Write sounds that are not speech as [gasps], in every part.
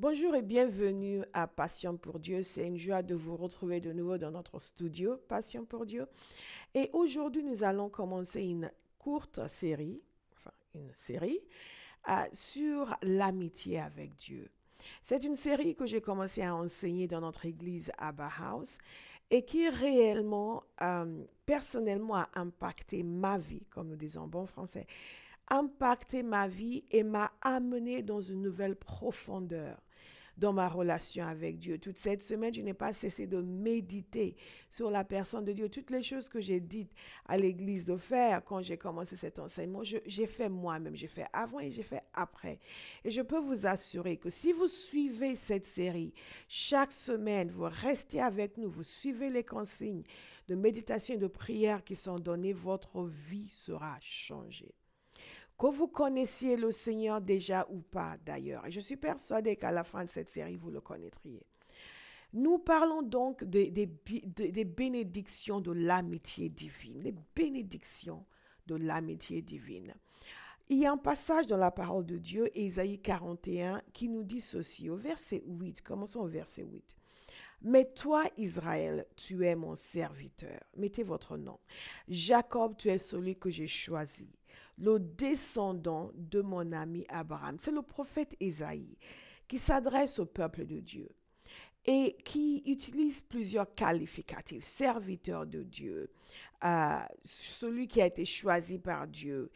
Bonjour et bienvenue à Passion pour Dieu. C'est une joie de vous retrouver de nouveau dans notre studio Passion pour Dieu. Et aujourd'hui, nous allons commencer une courte série, enfin une série, euh, sur l'amitié avec Dieu. C'est une série que j'ai commencé à enseigner dans notre église Abba House et qui réellement, euh, personnellement, a impacté ma vie, comme nous disons en bon français, impacté ma vie et m'a amené dans une nouvelle profondeur dans ma relation avec Dieu. Toute cette semaine, je n'ai pas cessé de méditer sur la personne de Dieu. Toutes les choses que j'ai dites à l'église de faire quand j'ai commencé cet enseignement, j'ai fait moi-même. J'ai fait avant et j'ai fait après. Et je peux vous assurer que si vous suivez cette série, chaque semaine, vous restez avec nous, vous suivez les consignes de méditation et de prière qui sont données, votre vie sera changée que vous connaissiez le Seigneur déjà ou pas d'ailleurs. Et je suis persuadée qu'à la fin de cette série, vous le connaîtriez. Nous parlons donc des, bénédictions de l'amitié divine, les bénédictions de l'amitié divine. Il y a un passage dans la parole de Dieu, Ésaïe 41, qui nous dit ceci, au verset 8, commençons au verset 8. Mais toi, Israël, tu es mon serviteur. Mettez votre nom. Jacob, tu es celui que j'ai choisi le descendant de mon ami Abraham. C'est le prophète isaïe qui s'adresse au peuple de Dieu et qui utilise plusieurs qualificatifs. Serviteur de Dieu, euh, celui qui a été choisi par Dieu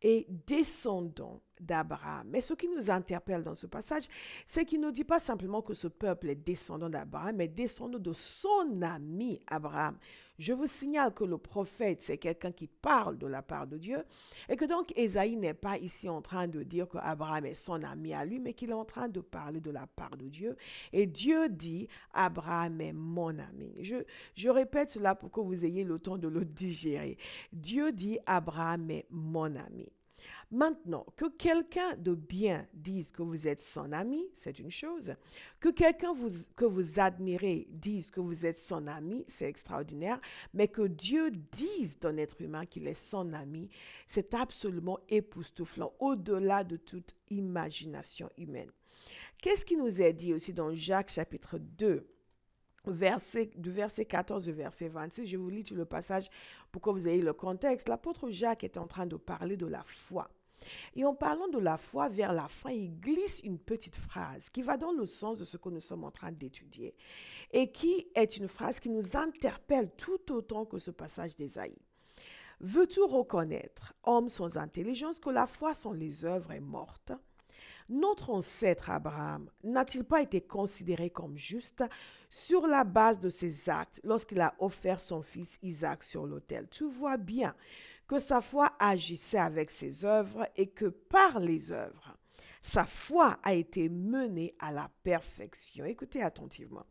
et descendant d'Abraham. Mais ce qui nous interpelle dans ce passage, c'est qu'il ne dit pas simplement que ce peuple est descendant d'Abraham, mais descendant de son ami Abraham. Je vous signale que le prophète, c'est quelqu'un qui parle de la part de Dieu, et que donc Esaïe n'est pas ici en train de dire que Abraham est son ami à lui, mais qu'il est en train de parler de la part de Dieu. Et Dieu dit, Abraham est mon ami. Je, je répète cela pour que vous ayez le temps de le digérer. Dieu dit, Abraham est mon ami. Maintenant, que quelqu'un de bien dise que vous êtes son ami, c'est une chose. Que quelqu'un que vous admirez dise que vous êtes son ami, c'est extraordinaire. Mais que Dieu dise d'un être humain qu'il est son ami, c'est absolument époustouflant, au-delà de toute imagination humaine. Qu'est-ce qui nous est dit aussi dans Jacques chapitre 2 verset, du verset 14 au verset 26. Je vous lis tout le passage pour que vous ayez le contexte. L'apôtre Jacques est en train de parler de la foi. Et en parlant de la foi, vers la fin, il glisse une petite phrase qui va dans le sens de ce que nous sommes en train d'étudier et qui est une phrase qui nous interpelle tout autant que ce passage d'Ésaïe. Veux-tu reconnaître, homme sans intelligence, que la foi sans les œuvres est morte notre ancêtre Abraham n'a-t-il pas été considéré comme juste sur la base de ses actes lorsqu'il a offert son fils Isaac sur l'autel Tu vois bien que sa foi agissait avec ses œuvres et que par les œuvres, sa foi a été menée à la perfection. Écoutez attentivement.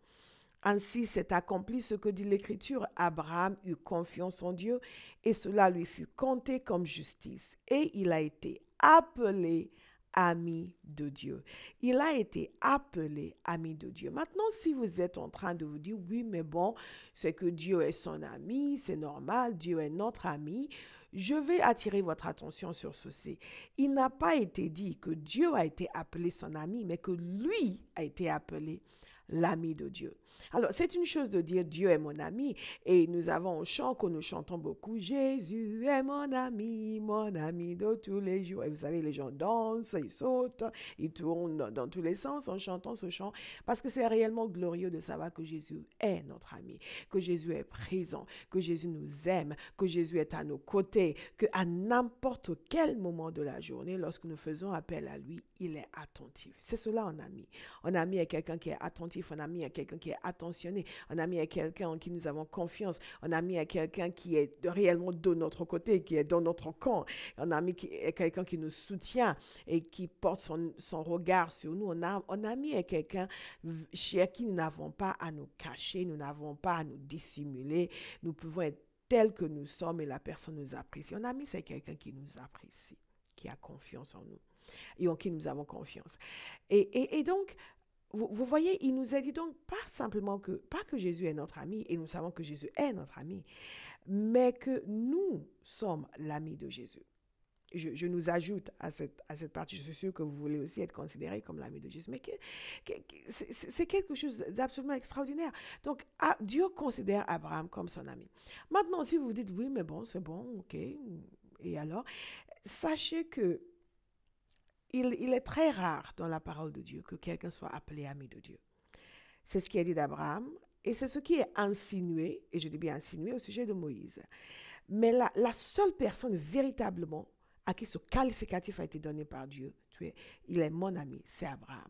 Ainsi s'est accompli ce que dit l'Écriture. Abraham eut confiance en Dieu et cela lui fut compté comme justice. Et il a été appelé ami de Dieu. Il a été appelé ami de Dieu. Maintenant, si vous êtes en train de vous dire, oui, mais bon, c'est que Dieu est son ami, c'est normal, Dieu est notre ami, je vais attirer votre attention sur ceci. Il n'a pas été dit que Dieu a été appelé son ami, mais que lui a été appelé l'ami de Dieu. Alors, c'est une chose de dire Dieu est mon ami. Et nous avons un chant que nous chantons beaucoup. Jésus est mon ami, mon ami de tous les jours. Et vous savez, les gens dansent, ils sautent, ils tournent dans, tous les sens en chantant ce chant. Parce que c'est réellement glorieux de savoir que Jésus est notre ami, que Jésus est présent, que Jésus nous aime, que Jésus est à nos côtés, qu'à n'importe quel moment de la journée, lorsque nous faisons appel à lui, il est attentif. C'est cela un ami. Un ami est quelqu'un qui est attentif, un ami est quelqu'un qui est attentionné. On a mis à quelqu'un en qui nous avons confiance. On a mis à quelqu'un qui est réellement de notre côté, qui est dans notre camp. On a mis à quelqu'un qui nous soutient et qui porte son, regard sur nous. On a, on a mis à quelqu'un chez qui nous n'avons pas à nous cacher, nous n'avons pas à nous dissimuler. Nous pouvons être tels que nous sommes et la personne nous apprécie. On a mis quelqu'un qui nous apprécie, qui a confiance en nous et en qui nous avons confiance. Et, et, et donc, vous, voyez, il nous a dit donc pas simplement que, pas que Jésus est notre ami, et nous savons que Jésus est notre ami, mais que nous sommes l'ami de Jésus. Je, nous ajoute à cette, à cette partie, je suis sûr que vous voulez aussi être considéré comme l'ami de Jésus, mais que, c'est quelque chose d'absolument extraordinaire. Donc, Dieu considère Abraham comme son ami. Maintenant, si vous dites, oui, mais bon, c'est bon, ok, et alors, sachez que il, est très rare dans la parole de Dieu que quelqu'un soit appelé ami de Dieu. C'est ce qui est dit d'Abraham et c'est ce qui est insinué, et je dis bien insinué au sujet de Moïse. Mais la, seule personne véritablement à qui ce qualificatif a été donné par Dieu, tu es, il est mon ami, c'est Abraham.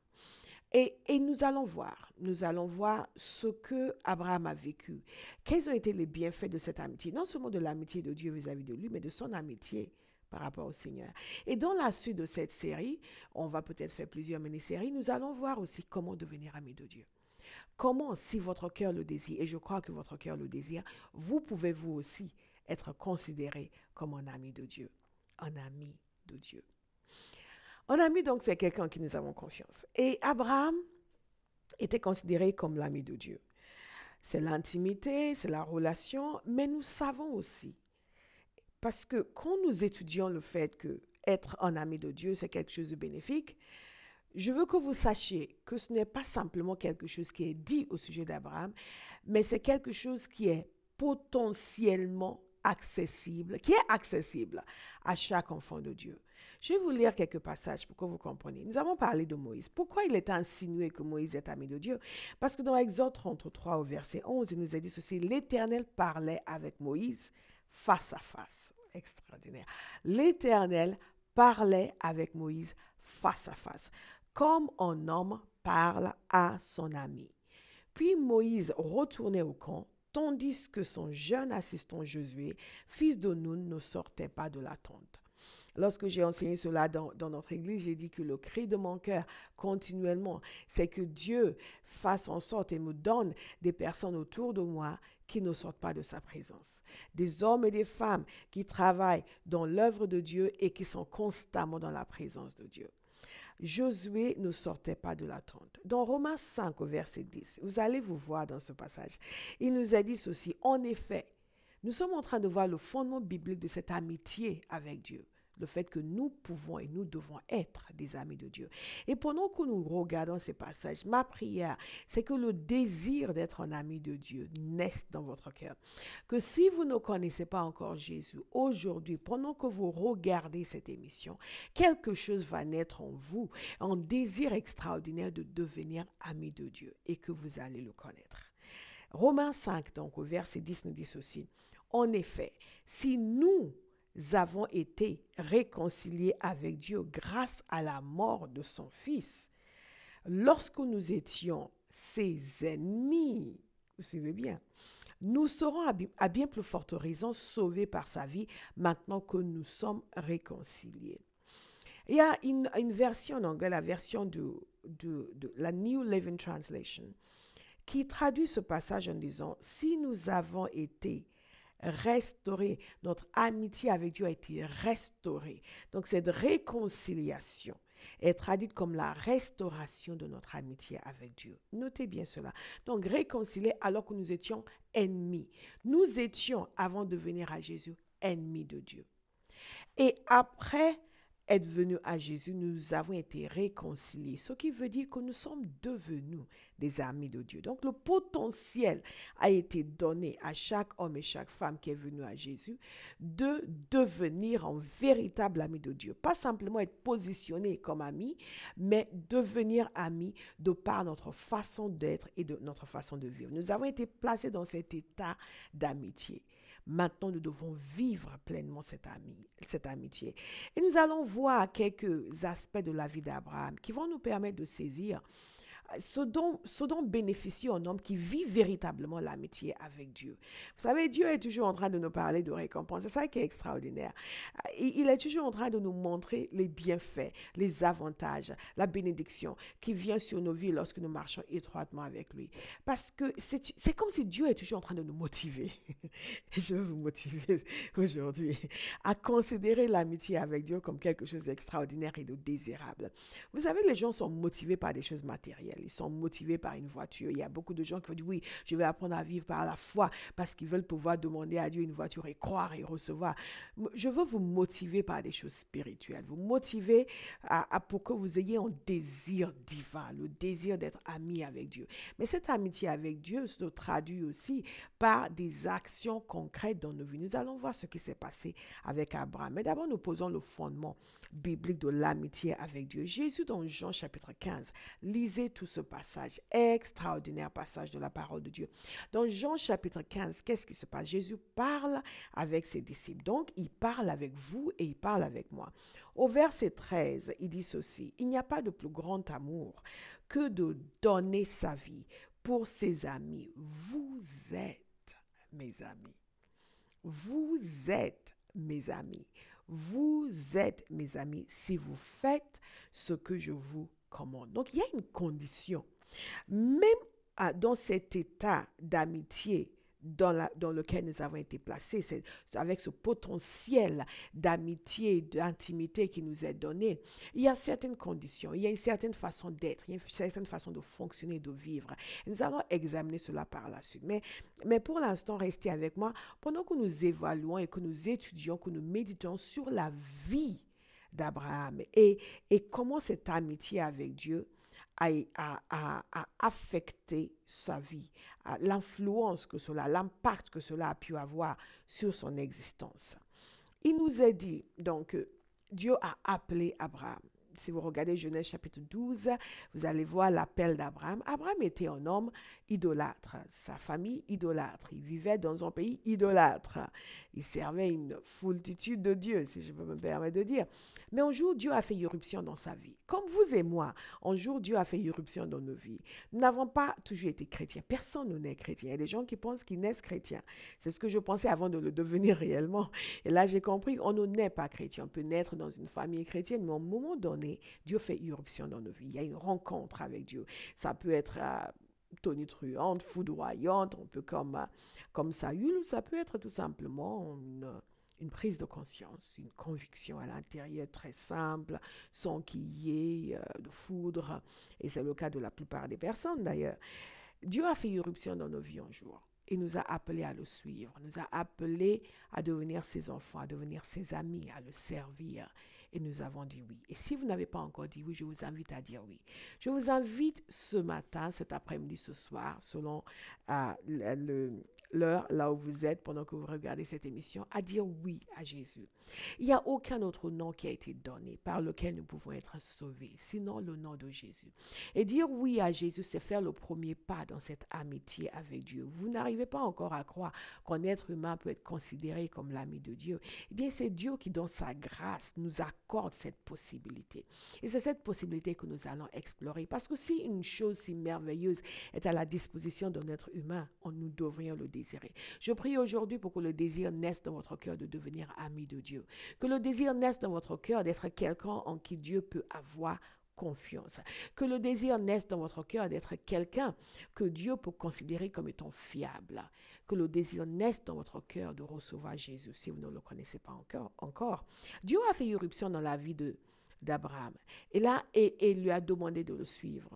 Et, nous allons voir, nous allons voir ce que Abraham a vécu. Quels ont été les bienfaits de cette amitié, non seulement de l'amitié de Dieu vis à -vis de lui, mais de son amitié par rapport au Seigneur. Et dans la suite de cette série, on va peut-être faire plusieurs mini-séries, nous allons voir aussi comment devenir ami de Dieu. Comment, si votre cœur le désire, et je crois que votre cœur le désire, vous pouvez vous aussi être considéré comme un ami de Dieu. Un ami de Dieu. Un ami, donc, c'est quelqu'un qui nous avons confiance. Et Abraham était considéré comme l'ami de Dieu. C'est l'intimité, c'est la relation, mais nous savons aussi parce que quand nous étudions le fait que être un ami de Dieu, c'est quelque chose de bénéfique, je veux que vous sachiez que ce n'est pas simplement quelque chose qui est dit au sujet d'Abraham, mais c'est quelque chose qui est potentiellement accessible, qui est accessible à chaque enfant de Dieu. Je vais vous lire quelques passages pour que vous compreniez. Nous avons parlé de Moïse. Pourquoi il est insinué que Moïse est ami de Dieu Parce que dans Exode 33 au verset 11, il nous a dit ceci, l'Éternel parlait avec Moïse face à face. Extraordinaire. L'Éternel parlait avec Moïse face à face, comme un homme parle à son ami. Puis Moïse retournait au camp, tandis que son jeune assistant Josué, fils de Nun, ne sortait pas de la tente. Lorsque j'ai enseigné cela dans, dans notre Église, j'ai dit que le cri de mon cœur continuellement, c'est que Dieu fasse en sorte et me donne des personnes autour de moi qui ne sortent pas de sa présence. Des hommes et des femmes qui travaillent dans l'œuvre de Dieu et qui sont constamment dans la présence de Dieu. Josué ne sortait pas de la tente. Dans Romains 5 au verset 10, vous allez vous voir dans ce passage, il nous a dit ceci, en effet, nous sommes en train de voir le fondement biblique de cette amitié avec Dieu le fait que nous pouvons et nous devons être des amis de Dieu. Et pendant que nous regardons ces passages, ma prière, c'est que le désir d'être un ami de Dieu naisse dans votre cœur. Que si vous ne connaissez pas encore Jésus, aujourd'hui, pendant que vous regardez cette émission, quelque chose va naître en vous, un désir extraordinaire de devenir ami de Dieu et que vous allez le connaître. Romains 5, donc au verset 10, nous dit ceci. En effet, si nous avons été réconciliés avec Dieu grâce à la mort de son Fils. Lorsque nous étions ses ennemis, vous suivez bien, nous serons à bien plus forte raison sauvés par sa vie maintenant que nous sommes réconciliés. Il y a une, version en anglais, la version de, de, de la New Living Translation, qui traduit ce passage en disant, si nous avons été restauré. Notre amitié avec Dieu a été restaurée. Donc cette réconciliation est traduite comme la restauration de notre amitié avec Dieu. Notez bien cela. Donc réconcilier alors que nous étions ennemis. Nous étions, avant de venir à Jésus, ennemis de Dieu. Et après être venus à Jésus, nous avons été réconciliés, ce qui veut dire que nous sommes devenus des amis de Dieu. Donc le potentiel a été donné à chaque homme et chaque femme qui est venu à Jésus de devenir un véritable ami de Dieu. Pas simplement être positionné comme ami, mais devenir ami de par notre façon d'être et de notre façon de vivre. Nous avons été placés dans cet état d'amitié. Maintenant, nous devons vivre pleinement cette, amitié. Et nous allons voir quelques aspects de la vie d'Abraham qui vont nous permettre de saisir ce dont, ce dont bénéficie un homme qui vit véritablement l'amitié avec Dieu. Vous savez, Dieu est toujours en train de nous parler de récompense. C'est ça qui est extraordinaire. Ah, il est toujours en train de nous montrer les bienfaits, les avantages, la bénédiction qui vient sur nos vies lorsque nous marchons étroitement avec lui. Parce que c'est comme si Dieu est toujours en train de nous motiver. [laughs] Je veux vous motiver aujourd'hui à considérer l'amitié avec Dieu comme quelque chose d'extraordinaire et de désirable. Vous savez, les gens sont motivés par des choses matérielles ils sont motivés par une voiture. Il y a beaucoup de gens qui vont dire, oui, je vais apprendre à vivre par la foi parce qu'ils veulent pouvoir demander à Dieu une voiture et croire et recevoir. Je veux vous motiver par des choses spirituelles, vous motiver à, à pour que vous ayez un désir divin, le désir d'être ami avec Dieu. Mais cette amitié avec Dieu se traduit aussi par des actions concrètes dans nos vies. Nous allons voir ce qui s'est passé avec Abraham. Mais d'abord, nous posons le fondement biblique de l'amitié avec Dieu. Jésus dans Jean chapitre 15, lisez tout ce passage, extraordinaire passage de la parole de Dieu. Dans Jean chapitre 15, qu'est-ce qui se passe Jésus parle avec ses disciples. Donc, il parle avec vous et il parle avec moi. Au verset 13, il dit ceci, il n'y a pas de plus grand amour que de donner sa vie pour ses amis. Vous êtes mes amis. Vous êtes mes amis. Vous êtes mes amis si vous faites ce que je vous commande. Donc il y a une condition. Même ah, dans cet état d'amitié dans, dans lequel nous avons été placés, c'est avec ce potentiel d'amitié, d'intimité qui nous est donné, il y a certaines conditions, il y a une certaine façon d'être, il y a une certaine façon de fonctionner, de vivre. Nous allons examiner cela par la suite. Mais, mais pour l'instant, restez avec moi pendant que nous évaluons et que nous étudions, que nous méditons sur la vie d'Abraham et, et comment cette amitié avec Dieu a, a affecté sa vie, l'influence que cela, l'impact que cela a pu avoir sur son existence. Il nous est dit donc que Dieu a appelé Abraham si vous regardez Genèse chapitre 12, vous allez voir l'appel d'Abraham. Abraham était un homme idolâtre, sa famille idolâtre. Il vivait dans un pays idolâtre. Il servait une foultitude de Dieu si je peux me permettre de dire. Mais un jour, Dieu a fait irruption dans sa vie. Comme vous et moi, un jour, Dieu a fait irruption dans nos vies. Nous n'avons pas toujours été chrétiens. Personne ne naît chrétien. Il y a des gens qui pensent qu'ils naissent chrétiens. C'est ce que je pensais avant de le devenir [laughs] réellement. Et là, j'ai compris qu'on ne naît pas chrétien. On peut naître dans une famille chrétienne, mais au moment donné, Dieu fait irruption dans nos vies. Il y a une rencontre avec Dieu. Ça peut être euh, tonitruante, foudroyante, on peut comme, euh, comme Saül, ou ça peut être tout simplement une, prise de conscience, une conviction à l'intérieur très simple, sans qu'il y ait euh, de foudre. Et c'est le cas de la plupart des personnes d'ailleurs. Dieu a fait irruption dans nos vies un jour Il nous a appelés à le suivre, nous a appelés à devenir ses enfants, à devenir ses amis, à le servir et nous avons dit oui. Et si vous n'avez pas encore dit oui, je vous invite à dire oui. Je vous invite ce matin, cet après-midi, ce soir, selon euh, le, l'heure, là où vous êtes, pendant que vous regardez cette émission, à dire oui à Jésus. Il n'y a aucun autre nom qui a été donné par lequel nous pouvons être sauvés, sinon le nom de Jésus. Et dire oui à Jésus, c'est faire le premier pas dans cette amitié avec Dieu. Vous n'arrivez pas encore à croire qu'un être humain peut être considéré comme l'ami de Dieu. Eh bien, c'est Dieu qui, dans sa grâce, nous accorde cette possibilité. Et c'est cette possibilité que nous allons explorer. Parce que si une chose si merveilleuse est à la disposition d'un être humain, on nous devrions le je prie aujourd'hui pour que le désir naisse dans votre cœur de devenir ami de Dieu. Que le désir naisse dans votre cœur d'être quelqu'un en qui Dieu peut avoir confiance. Que le désir naisse dans votre cœur d'être quelqu'un que Dieu peut considérer comme étant fiable. Que le désir naisse dans votre cœur de recevoir Jésus si vous ne le connaissez pas encore. encore. Dieu a fait irruption dans la vie d'Abraham et là et lui a demandé de le suivre.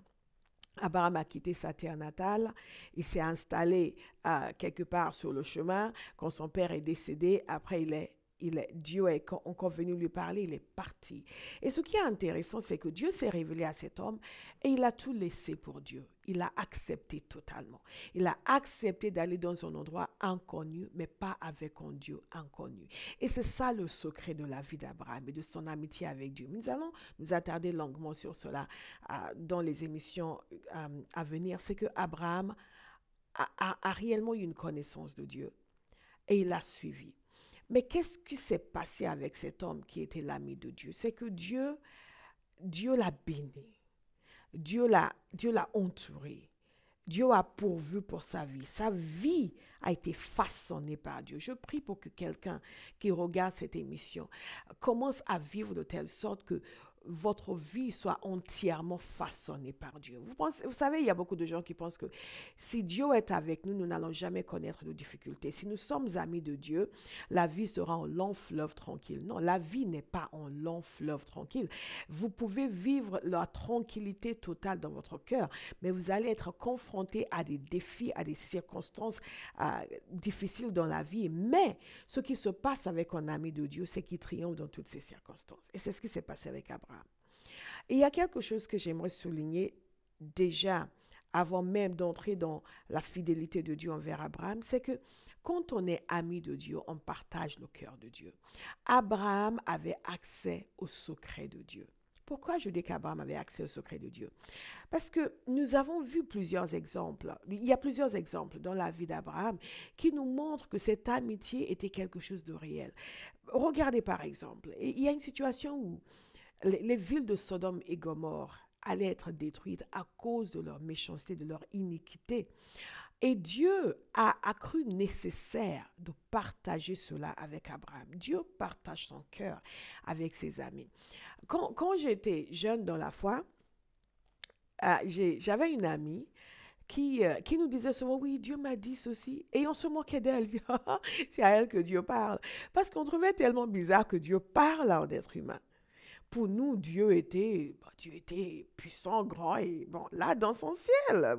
Abraham a quitté sa terre natale, il s'est installé euh, quelque part sur le chemin. Quand son père est décédé, après il est Dieu est encore venu lui parler, il est parti. Et ce qui est intéressant, c'est que Dieu s'est révélé à cet homme et il a tout laissé pour Dieu. Il a accepté totalement. Il a accepté d'aller dans un endroit inconnu, mais pas avec un Dieu inconnu. Et c'est ça le secret de la vie d'Abraham et de son amitié avec Dieu. Nous allons nous attarder longuement sur cela euh, dans les émissions euh, à venir. C'est que Abraham a, a réellement eu une connaissance de Dieu et il a suivi. Mais qu'est-ce qui s'est passé avec cet homme qui était l'ami de Dieu C'est que Dieu, Dieu l'a béni. Dieu l'a, Dieu l'a entouré. Dieu a pourvu pour sa vie. Sa vie a été façonnée par Dieu. Je prie pour que quelqu'un qui regarde cette émission commence à vivre de telle sorte que votre vie soit entièrement façonnée par Dieu. Vous, pensez, vous savez, il y a beaucoup de gens qui pensent que si Dieu est avec nous, nous n'allons jamais connaître de difficultés. Si nous sommes amis de Dieu, la vie sera en long fleuve tranquille. Non, la vie n'est pas en long fleuve tranquille. Vous pouvez vivre la tranquillité totale dans votre cœur, mais vous allez être confronté à des défis, à des circonstances euh, difficiles dans la vie. Mais ce qui se passe avec un ami de Dieu, c'est qu'il triomphe dans toutes ces circonstances. Et c'est ce qui s'est passé avec Abraham il y a quelque chose que j'aimerais souligner déjà, avant même d'entrer dans la fidélité de Dieu envers Abraham, c'est que quand on est ami de Dieu, on partage le cœur de Dieu. Abraham avait accès au secret de Dieu. Pourquoi je dis qu'Abraham avait accès au secret de Dieu Parce que nous avons vu plusieurs exemples. Il y a plusieurs exemples dans la vie d'Abraham qui nous montrent que cette amitié était quelque chose de réel. Regardez par exemple, il y a une situation où les, villes de Sodome et Gomorre allaient être détruites à cause de leur méchanceté, de leur iniquité. Et Dieu a accru nécessaire de partager cela avec Abraham. Dieu partage son cœur avec ses amis. Quand, j'étais jeune dans la foi, euh, j'avais une amie qui, euh, qui nous disait souvent, oui, Dieu m'a dit ceci, et on se moquait d'elle. [laughs] C'est à elle que Dieu parle. Parce qu'on trouvait tellement bizarre que Dieu parle à un être humain. Pour nous, Dieu était, bah, Dieu était puissant, grand et bon, là dans son ciel,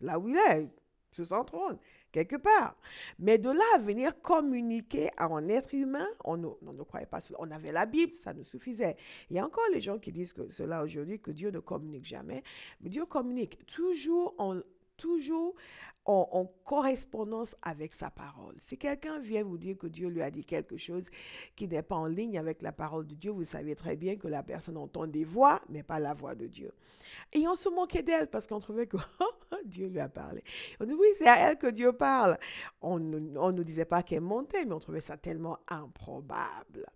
là où il est, sur son trône, quelque part. Mais de là à venir communiquer à un être humain, on ne, ne croyait pas cela. On avait la Bible, ça nous suffisait. Il y a encore les gens qui disent que cela aujourd'hui, que Dieu ne communique jamais. Mais Dieu communique toujours en, toujours en, correspondance avec sa parole. Si quelqu'un vient vous dire que Dieu lui a dit quelque chose qui n'est pas en ligne avec la parole de Dieu, vous savez très bien que la personne entend des voix, mais pas la voix de Dieu. Et on se moquait d'elle parce qu'on trouvait que [laughs] Dieu lui a parlé. On dit oui, c'est à elle que Dieu parle. On ne nous disait pas qu'elle mentait, mais on trouvait ça tellement improbable.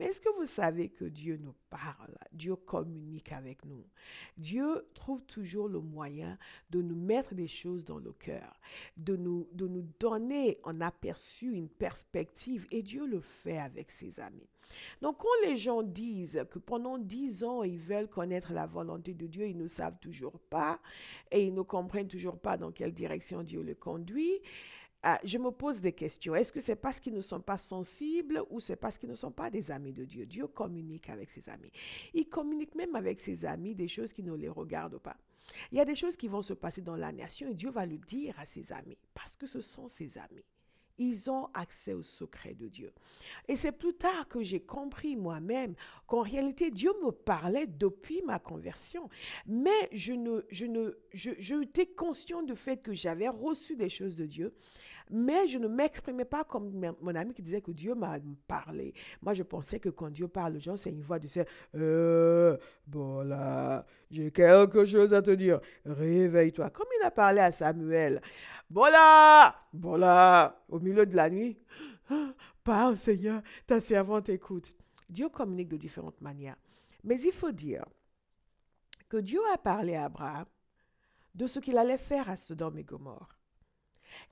Mais est-ce que vous savez que Dieu nous parle, Dieu communique avec nous Dieu trouve toujours le moyen de nous mettre des choses dans le cœur, de nous, de nous donner en aperçu une perspective et Dieu le fait avec ses amis. Donc quand les gens disent que pendant dix ans, ils veulent connaître la volonté de Dieu, ils ne savent toujours pas et ils ne comprennent toujours pas dans quelle direction Dieu le conduit, ah, je me pose des questions. Est-ce que c'est parce qu'ils ne sont pas sensibles ou c'est parce qu'ils ne sont pas des amis de Dieu Dieu communique avec ses amis. Il communique même avec ses amis des choses qui ne les regardent pas. Il y a des choses qui vont se passer dans la nation et Dieu va le dire à ses amis parce que ce sont ses amis. Ils ont accès au secret de Dieu. Et c'est plus tard que j'ai compris moi-même qu'en réalité, Dieu me parlait depuis ma conversion. Mais je ne, je ne, je, conscient du fait que j'avais reçu des choses de Dieu mais je ne m'exprimais pas comme mon ami qui disait que Dieu m'a parlé. Moi, je pensais que quand Dieu parle aux gens, c'est une voix de Seigneur. Euh, voilà, j'ai quelque chose à te dire. Réveille-toi. Comme il a parlé à Samuel. voilà voilà, au milieu de la nuit. [gasps] Parle, Seigneur, ta servante écoute. Dieu communique de différentes manières. Mais il faut dire que Dieu a parlé à Abraham de ce qu'il allait faire à Sodome et Gomorrhe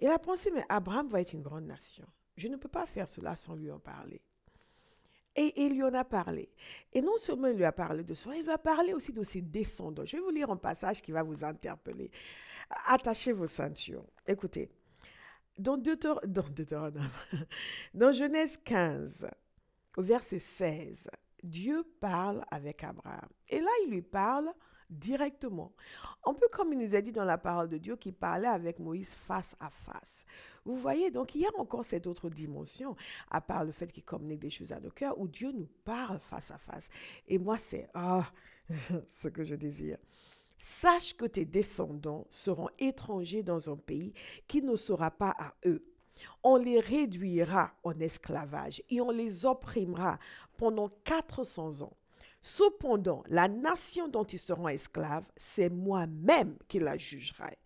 il a pensé, mais Abraham va être une grande nation. Je ne peux pas faire cela sans lui en parler. Et il lui en a parlé. Et non seulement il lui a parlé de soi, il lui a parlé aussi de ses descendants. Je vais vous lire un passage qui va vous interpeller. Attachez vos ceintures. Écoutez, dans, dans, [laughs] dans Genèse 15, au verset 16, Dieu parle avec Abraham. Et là, il lui parle directement. Un peu comme il nous a dit dans la parole de Dieu qui parlait avec Moïse face à face. Vous voyez, donc il y a encore cette autre dimension, à part le fait qu'il communique des choses à nos cœurs, où Dieu nous parle face à face. Et moi, c'est ah, [laughs] ce que je désire. Sache que tes descendants seront étrangers dans un pays qui ne sera pas à eux. On les réduira en esclavage et on les opprimera pendant 400 ans. Cependant, la nation dont ils seront esclaves, c'est moi-même qui la jugerai.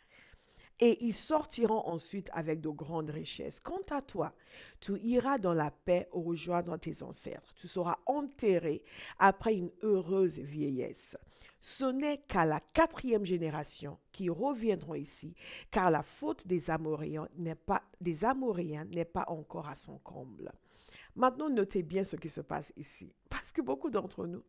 Et ils sortiront ensuite avec de grandes richesses. Quant à toi, tu iras dans la paix au rejoindre tes ancêtres. Tu seras enterré après une heureuse vieillesse. Ce n'est qu'à la quatrième génération qui reviendront ici, car la faute des Amoréens n'est pas, des Amoréens n'est pas encore à son comble. Maintenant, notez bien ce qui se passe ici. Parce que beaucoup d'entre nous,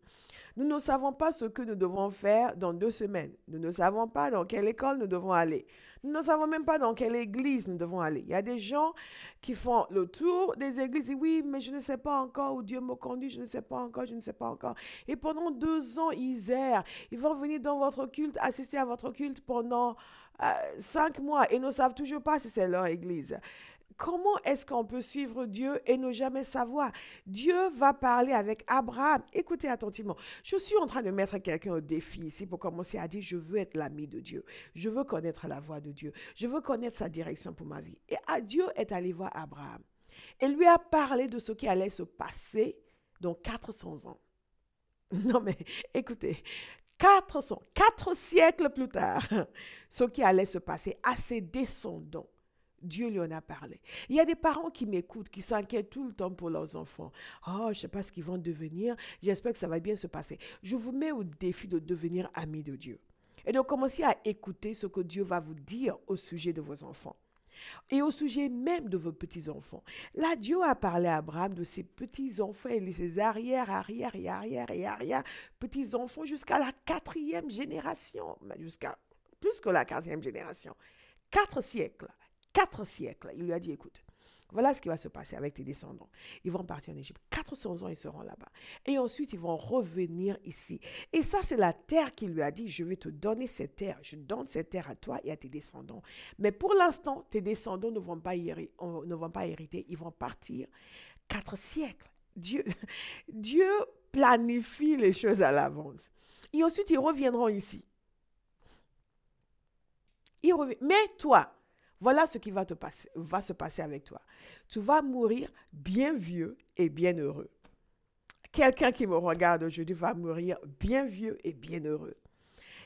nous ne savons pas ce que nous devons faire dans deux semaines. Nous ne savons pas dans quelle école nous devons aller. Nous ne savons même pas dans quelle église nous devons aller. Il y a des gens qui font le tour des églises. Et oui, mais je ne sais pas encore où Dieu me conduit. Je ne sais pas encore, je ne sais pas encore. Et pendant deux ans, ils errent. Ils vont venir dans votre culte, assister à votre culte pendant euh, cinq mois et ne savent toujours pas si c'est leur église. Comment est-ce qu'on peut suivre Dieu et ne jamais savoir Dieu va parler avec Abraham. Écoutez attentivement. Je suis en train de mettre quelqu'un au défi ici pour commencer à dire, je veux être l'ami de Dieu. Je veux connaître la voix de Dieu. Je veux connaître sa direction pour ma vie. Et Dieu est allé voir Abraham et lui a parlé de ce qui allait se passer dans 400 ans. [laughs] Non mais écoutez, 400, 4 siècles plus tard, [laughs] ce qui allait se passer à ses descendants Dieu lui en a parlé. Il y a des parents qui m'écoutent, qui s'inquiètent tout le temps pour leurs enfants. Oh, je ne sais pas ce qu'ils vont devenir. J'espère que ça va bien se passer. Je vous mets au défi de devenir ami de Dieu. Et donc, commencez à écouter ce que Dieu va vous dire au sujet de vos enfants et au sujet même de vos petits-enfants. Là, Dieu a parlé à Abraham de ses petits-enfants et de ses arrières, arrières et arrières et arrières, petits-enfants jusqu'à la quatrième génération, jusqu'à plus que la quatrième génération, quatre siècles. Quatre siècles. Il lui a dit, écoute, voilà ce qui va se passer avec tes descendants. Ils vont partir en Égypte. 400 ans, ils seront là-bas. Et ensuite, ils vont revenir ici. Et ça, c'est la terre qu'il lui a dit, je vais te donner cette terre. Je donne cette terre à toi et à tes descendants. Mais pour l'instant, tes descendants ne vont pas, hériter. Ils vont partir quatre siècles. Dieu, [laughs] Dieu planifie les choses à l'avance. Et ensuite, ils reviendront ici. Mais toi, voilà ce qui va, te passer, va se passer avec toi. Tu vas mourir bien vieux et bien heureux. Quelqu'un qui me regarde aujourd'hui va mourir bien vieux et bien heureux.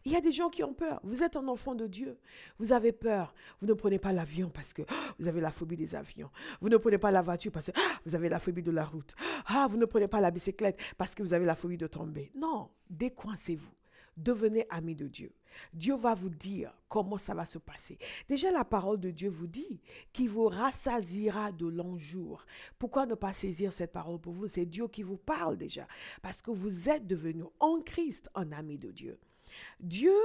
Il y a des gens qui ont peur. Vous êtes un enfant de Dieu. Vous avez peur. Vous ne prenez pas l'avion parce que oh, vous avez la phobie des avions. Vous ne prenez pas la voiture parce que oh, vous avez la phobie de la route. Ah, vous ne prenez pas la bicyclette parce que vous avez la phobie de tomber. Non, décoincez-vous. Devenez ami de Dieu. Dieu va vous dire comment ça va se passer. Déjà, la parole de Dieu vous dit qu'il vous rassasira de longs jours. Pourquoi ne pas saisir cette parole pour vous C'est Dieu qui vous parle déjà, parce que vous êtes devenus en Christ un ami de Dieu. Dieu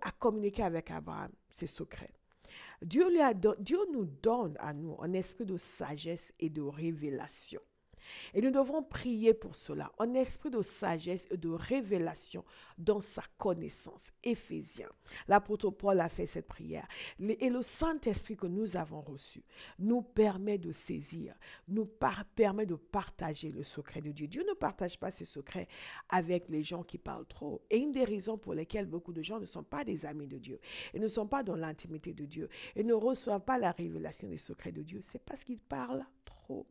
a communiqué avec Abraham ses secrets. Dieu, Dieu nous donne à nous un esprit de sagesse et de révélation. Et nous devons prier pour cela, en esprit de sagesse et de révélation dans sa connaissance. Éphésiens, l'apôtre Paul a fait cette prière. Et le Saint-Esprit que nous avons reçu nous permet de saisir, nous permet de partager le secret de Dieu. Dieu ne partage pas ses secrets avec les gens qui parlent trop. Et une des raisons pour lesquelles beaucoup de gens ne sont pas des amis de Dieu, et ne sont pas dans l'intimité de Dieu, et ne reçoivent pas la révélation des secrets de Dieu, c'est parce qu'ils parlent trop.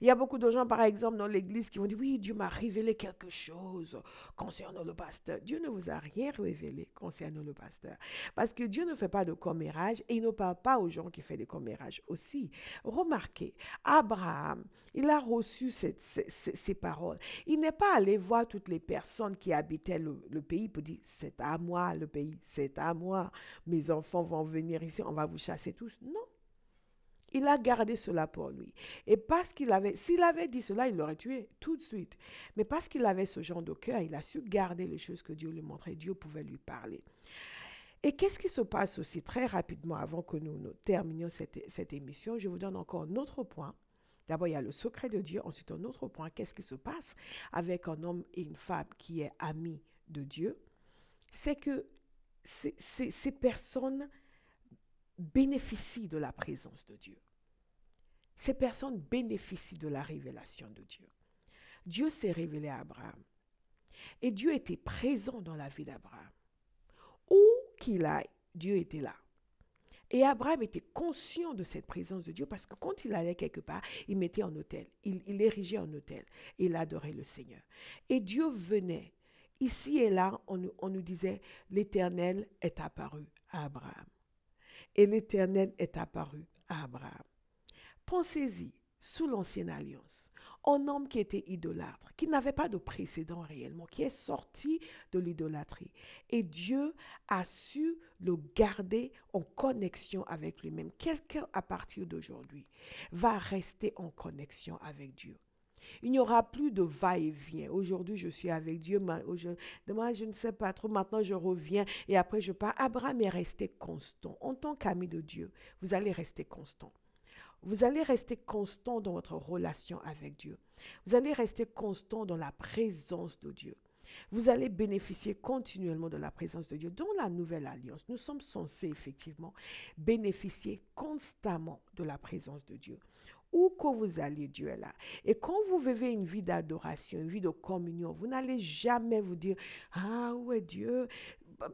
Il y a beaucoup de gens, par exemple, dans l'église qui vont dire, oui, Dieu m'a révélé quelque chose concernant le pasteur. Dieu ne vous a rien révélé concernant le pasteur. Parce que Dieu ne fait pas de commérage et il ne parle pas aux gens qui font des commérages aussi. Remarquez, Abraham, il a reçu ces, paroles. Il n'est pas allé voir toutes les personnes qui habitaient le pays pour dire, c'est à moi le pays, c'est à moi, mes enfants vont venir ici, on va vous chasser tous. Non. Il a gardé cela pour lui. Et parce qu'il avait, s'il avait dit cela, il l'aurait tué tout de suite. Mais parce qu'il avait ce genre de cœur, il a su garder les choses que Dieu lui montrait. Dieu pouvait lui parler. Et qu'est-ce qui se passe aussi très rapidement avant que nous, nous terminions cette, émission Je vous donne encore un autre point. D'abord, il y a le secret de Dieu. Ensuite, un autre point. Qu'est-ce qui se passe avec un homme et une femme qui est ami de Dieu C'est que ces personnes bénéficient de la présence de Dieu. Ces personnes bénéficient de la révélation de Dieu. Dieu s'est révélé à Abraham. Et Dieu était présent dans la vie d'Abraham. Où qu'il aille, Dieu était là. Et Abraham était conscient de cette présence de Dieu parce que quand il allait quelque part, il mettait en hôtel, il, il érigeait en hôtel et il adorait le Seigneur. Et Dieu venait. Ici et là, on nous disait, l'Éternel est apparu à Abraham et l'Éternel est apparu à Abraham. Pensez-y, sous l'ancienne alliance, un homme qui était idolâtre, qui n'avait pas de précédent réellement, qui est sorti de l'idolâtrie. Et Dieu a su le garder en connexion avec lui-même. Quelqu'un à partir d'aujourd'hui va rester en connexion avec Dieu. Il n'y aura plus de va-et-vient. Aujourd'hui, je suis avec Dieu. Demain, je ne sais pas trop. Maintenant, je reviens et après, je pars. Abraham est resté constant. En tant qu'ami de Dieu, vous allez rester constant. Vous allez rester constant dans votre relation avec Dieu. Vous allez rester constant dans la présence de Dieu. Vous allez bénéficier continuellement de la présence de Dieu. Dans la nouvelle alliance, nous sommes censés effectivement bénéficier constamment de la présence de Dieu où que vous alliez, Dieu est là. Et quand vous vivez une vie d'adoration, une vie de communion, vous n'allez jamais vous dire, ah, où est Dieu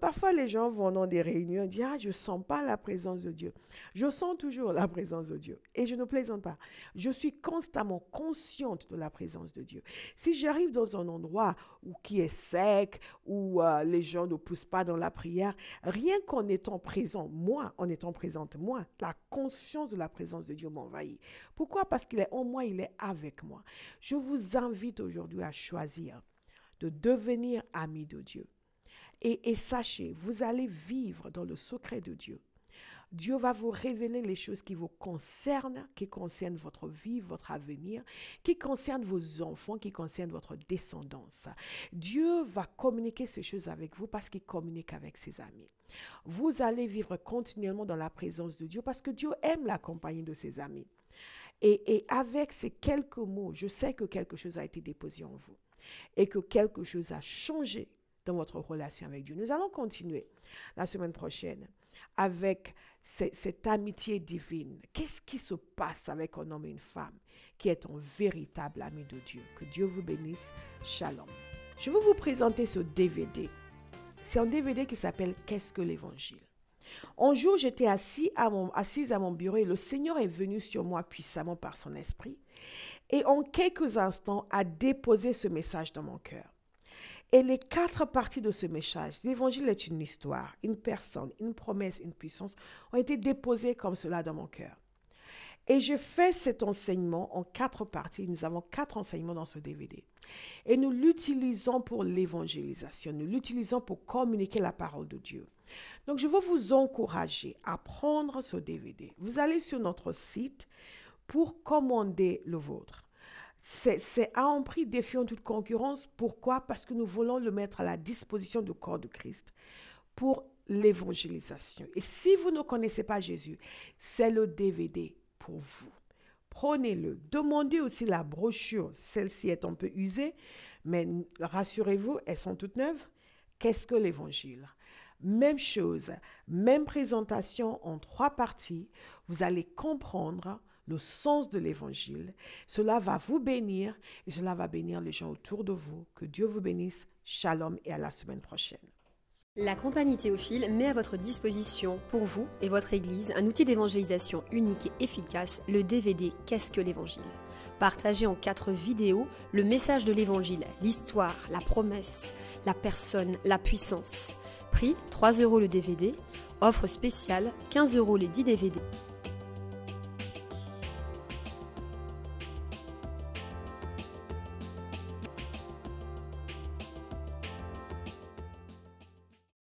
Parfois, les gens vont dans des réunions et disent Ah, je sens pas la présence de Dieu. Je sens toujours la présence de Dieu. Et je ne plaisante pas. Je suis constamment consciente de la présence de Dieu. Si j'arrive dans un endroit où, qui est sec, où euh, les gens ne poussent pas dans la prière, rien qu'en étant présent, moi, en étant présente, moi, la conscience de la présence de Dieu m'envahit. Pourquoi Parce qu'il est en moi, il est avec moi. Je vous invite aujourd'hui à choisir de devenir ami de Dieu. Et, sachez, vous allez vivre dans le secret de Dieu. Dieu va vous révéler les choses qui vous concernent, qui concernent votre vie, votre avenir, qui concernent vos enfants, qui concernent votre descendance. Dieu va communiquer ces choses avec vous parce qu'il communique avec ses amis. Vous allez vivre continuellement dans la présence de Dieu parce que Dieu aime la compagnie de ses amis. et avec ces quelques mots, je sais que quelque chose a été déposé en vous et que quelque chose a changé dans votre relation avec Dieu. Nous allons continuer la semaine prochaine avec cette amitié divine. Qu'est-ce qui se passe avec un homme et une femme qui est un véritable ami de Dieu? Que Dieu vous bénisse. Shalom. Je vais vous présenter ce DVD. C'est un DVD qui s'appelle Qu'est-ce que l'Évangile? Un jour, j'étais assis à mon, assise à mon bureau et le Seigneur est venu sur moi puissamment par son esprit et en quelques instants a déposé ce message dans mon cœur. Et les quatre parties de ce message, l'évangile est une histoire, une personne, une promesse, une puissance, ont été déposées comme cela dans mon cœur. Et je fais cet enseignement en quatre parties. Nous avons quatre enseignements dans ce DVD. Et nous l'utilisons pour l'évangélisation, nous l'utilisons pour communiquer la parole de Dieu. Donc je veux vous encourager à prendre ce DVD. Vous allez sur notre site pour commander le vôtre. C'est à un prix défiant toute concurrence. Pourquoi Parce que nous voulons le mettre à la disposition du corps de Christ pour l'évangélisation. Et si vous ne connaissez pas Jésus, c'est le DVD pour vous. Prenez-le. Demandez aussi la brochure. Celle-ci est un peu usée, mais rassurez-vous, elles sont toutes neuves. Qu'est-ce que l'évangile Même chose, même présentation en trois parties. Vous allez comprendre le sens de l'évangile. Cela va vous bénir et cela va bénir les gens autour de vous. Que Dieu vous bénisse. Shalom et à la semaine prochaine. La compagnie Théophile met à votre disposition, pour vous et votre Église, un outil d'évangélisation unique et efficace, le DVD Qu'est-ce que l'Évangile Partagez en quatre vidéos le message de l'Évangile, l'histoire, la promesse, la personne, la puissance. Prix 3 euros le DVD, offre spéciale 15 euros les 10 DVD.